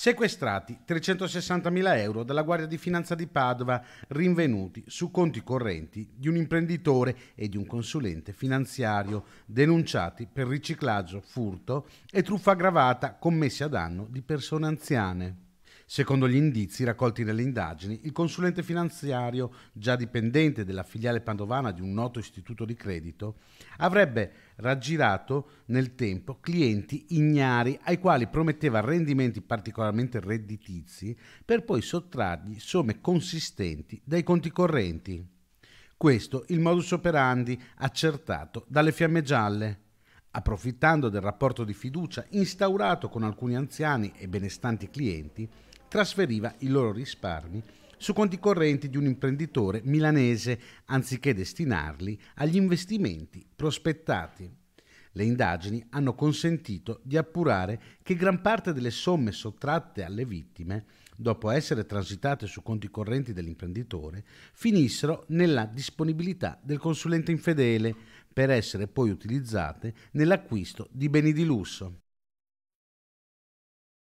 Sequestrati 360.000 euro dalla Guardia di Finanza di Padova, rinvenuti su conti correnti di un imprenditore e di un consulente finanziario, denunciati per riciclaggio, furto e truffa aggravata commessi a danno di persone anziane. Secondo gli indizi raccolti nelle indagini, il consulente finanziario, già dipendente della filiale pandovana di un noto istituto di credito, avrebbe raggirato nel tempo clienti ignari ai quali prometteva rendimenti particolarmente redditizi per poi sottrargli somme consistenti dai conti correnti. Questo il modus operandi accertato dalle fiamme gialle approfittando del rapporto di fiducia instaurato con alcuni anziani e benestanti clienti, trasferiva i loro risparmi su conti correnti di un imprenditore milanese anziché destinarli agli investimenti prospettati. Le indagini hanno consentito di appurare che gran parte delle somme sottratte alle vittime, dopo essere transitate su conti correnti dell'imprenditore, finissero nella disponibilità del consulente infedele per essere poi utilizzate nell'acquisto di beni di lusso.